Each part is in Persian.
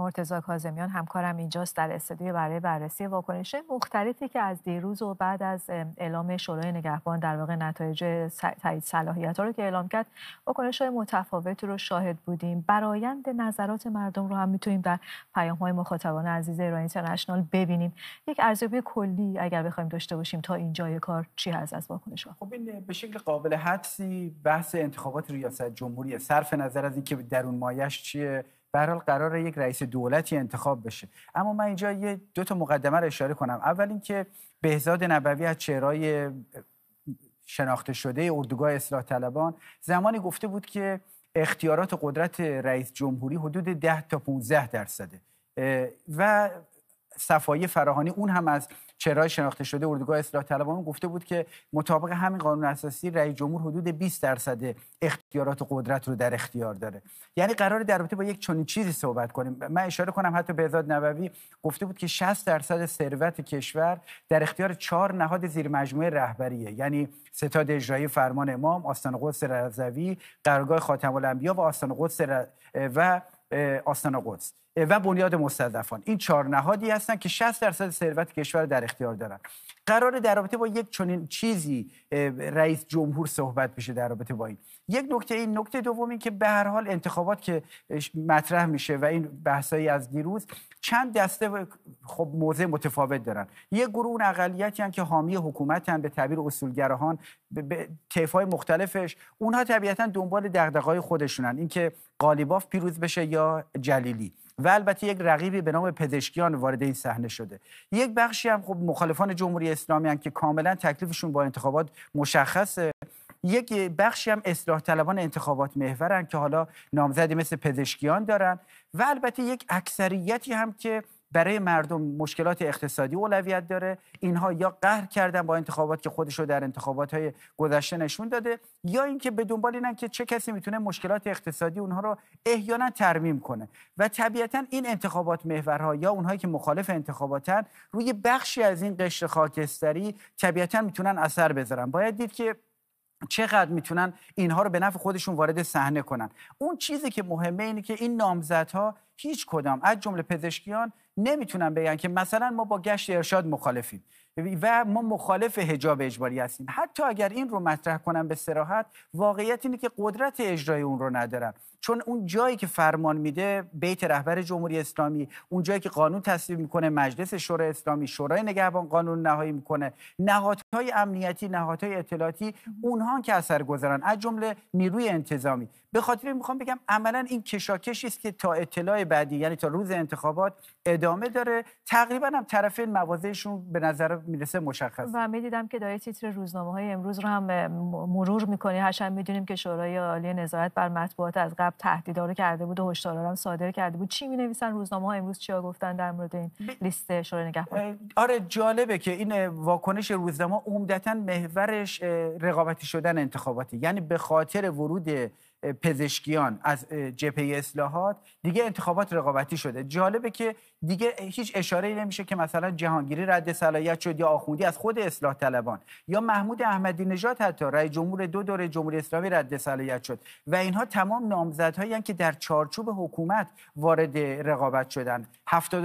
مرتزا کازمیان همکارم اینجاست در استدیو برای بررسی واکنش مختلفی که از دیروز و بعد از اعلام شورای نگهبان در واقع نتایج تایید صلاحیت رو که اعلام کرد واکنش های متفاوتی رو شاهد بودیم برایند نظرات مردم رو هم میتونیم در پیام های مخاطبان عزیز ایران اینترنشنال ببینیم یک ارزیابی کلی اگر بخوایم داشته باشیم تا اینجای کار چی هست از واکنش ها خب این به شکل قابل حدسی بحث انتخابات ریاست جمهوری صرف نظر از اینکه درون مایش چیه به حال قرار یک رئیس دولتی انتخاب بشه اما من اینجا یه دو تا مقدمه رو اشاره کنم اول اینکه بهزاد نبوی از چهرهای شناخته شده اردوگاه اصلاح طلبان زمانی گفته بود که اختیارات قدرت رئیس جمهوری حدود 10 تا 15 درصده و صفایی فراهانی اون هم از چرای شناخته شده اردوگاه اصلاح طلبان گفته بود که مطابق همین قانون اساسی رئیس جمهور حدود 20 درصد اختیارات و قدرت رو در اختیار داره یعنی قرار در رابطه با یک چنین چیزی صحبت کنیم من اشاره کنم حتی بهزاد نووی گفته بود که 60 درصد ثروت کشور در اختیار چهار نهاد زیر مجموعه رهبریه یعنی ستاد اجرایی فرمان امام آستان قدس رضوی قرارگاه خاتم الانبیا و آستان قدس و آستان قدس و بنیاد مستضعفان این چهار نهادی هستند که 60 درصد ثروت کشور در اختیار دارن قرار در رابطه با یک چنین چیزی رئیس جمهور صحبت بشه در رابطه با این یک نکته این نکته دوم که به هر حال انتخابات که مطرح میشه و این بحثایی از دیروز چند دسته خب موضع متفاوت دارن یک گروه اون اقلیتی هم که حامی حکومت هم به تعبیر اصولگراهان به تیفای مختلفش اونها طبیعتا دنبال دغدغه‌های خودشونن اینکه قالیباف پیروز بشه یا جلیلی و البته یک رقیبی به نام پزشکیان وارد این صحنه شده یک بخشی هم خب مخالفان جمهوری اسلامی هم که کاملا تکلیفشون با انتخابات مشخصه یک بخشی هم اصلاح طلبان انتخابات محورن که حالا نامزدی مثل پزشکیان دارن و البته یک اکثریتی هم که برای مردم مشکلات اقتصادی اولویت داره اینها یا قهر کردن با انتخابات که خودش رو در انتخابات های گذشته نشون داده یا اینکه به دنبال اینن که چه کسی میتونه مشکلات اقتصادی اونها رو احیانا ترمیم کنه و طبیعتا این انتخابات محورها یا اونهایی که مخالف انتخاباتن روی بخشی از این قشر خاکستری طبیعتا میتونن اثر بذارن باید دید که چقدر میتونن اینها رو به نفع خودشون وارد صحنه کنن اون چیزی که مهمه اینه که این نامزدها هیچ کدام از جمله پزشکیان نمیتونن بگن که مثلا ما با گشت ارشاد مخالفیم و ما مخالف حجاب اجباری هستیم حتی اگر این رو مطرح کنم به سراحت واقعیت اینه که قدرت اجرای اون رو ندارن چون اون جایی که فرمان میده بیت رهبر جمهوری اسلامی اون جایی که قانون تصویب میکنه مجلس شورای اسلامی شورای نگهبان قانون نهایی میکنه نهادهای امنیتی نهادهای اطلاعاتی اونها که اثر گذارن از جمله نیروی انتظامی به خاطر میخوام بگم عملا این کشاکشی است که تا اطلاع بعدی یعنی تا روز انتخابات ادامه داره تقریبا هم طرفین موازهشون به نظر میرسه مشخص و می دیدم که داره تیتر روزنامه های امروز رو هم مرور میکنی هرچند میدونیم که شورای عالی نظارت بر مطبوعات از شب تهدیدا رو کرده بود و هشدارا هم صادر کرده بود چی می‌نویسن روزنامه ها امروز چیا گفتن در مورد این لیست شورای نگهبان آره جالبه که این واکنش روزنامه عمدتا محورش رقابتی شدن انتخاباتی یعنی به خاطر ورود پزشکیان از جبهه اصلاحات دیگه انتخابات رقابتی شده جالبه که دیگه هیچ اشاره ای نمیشه که مثلا جهانگیری رد صلاحیت شد یا آخوندی از خود اصلاح طلبان یا محمود احمدی نژاد حتی رئی جمهور دو دوره جمهوری اسلامی رد صلاحیت شد و اینها تمام نامزدهایی که در چارچوب حکومت وارد رقابت شدن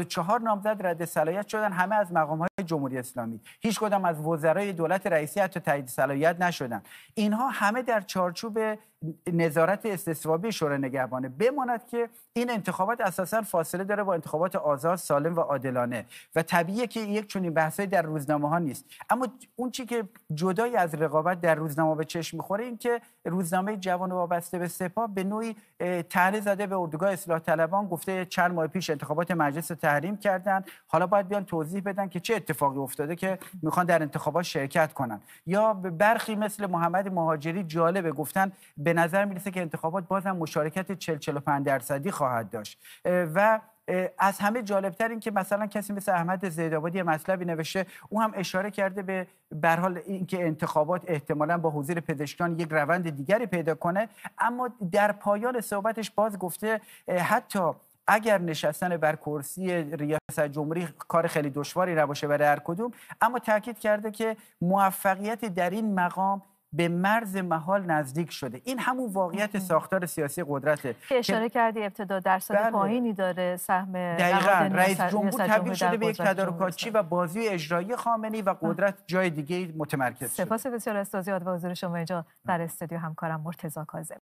چهار نامزد رد صلاحیت شدن همه از مقام های جمهوری اسلامی هیچ کدام از وزرای دولت رئیسی حتی تایید صلاحیت نشدن اینها همه در چارچوب نظارت ادارت استثوابی شورای نگهبانه بماند که این انتخابات اساسا فاصله داره با انتخابات آزاد سالم و عادلانه و طبیعیه که یک چنین بحثی در روزنامه ها نیست اما اون چی که جدای از رقابت در روزنامه به چشم میخوره این که روزنامه جوان وابسته به سپاه به نوعی تحریه زده به اردوگاه اصلاح طلبان گفته چند ماه پیش انتخابات مجلس تحریم کردن حالا باید بیان توضیح بدن که چه اتفاقی افتاده که میخوان در انتخابات شرکت کنن یا برخی مثل محمد مهاجری جالبه گفتن به نظر میرسه که انتخابات باز هم مشارکت 40 45 درصدی خواهد داشت و از همه جالبتر این که مثلا کسی مثل احمد زیدآبادی مطلبی نوشته او هم اشاره کرده به بر حال اینکه انتخابات احتمالا با حضور پزشکان یک روند دیگری پیدا کنه اما در پایان صحبتش باز گفته حتی اگر نشستن بر کرسی ریاست جمهوری کار خیلی دشواری نباشه برای هر کدوم اما تاکید کرده که موفقیت در این مقام به مرز محال نزدیک شده این همون واقعیت ساختار سیاسی قدرته که اشاره کردی ابتدا درصد بله. پایینی داره سهم دقیقا رئیس جمهور تبدیل شده به یک تدارکاتچی و بازی اجرایی خامنی و قدرت جای دیگه متمرکز شده سپاس بسیار از توضیحات و حضور شما اینجا در استودیو همکارم مرتزا کاظم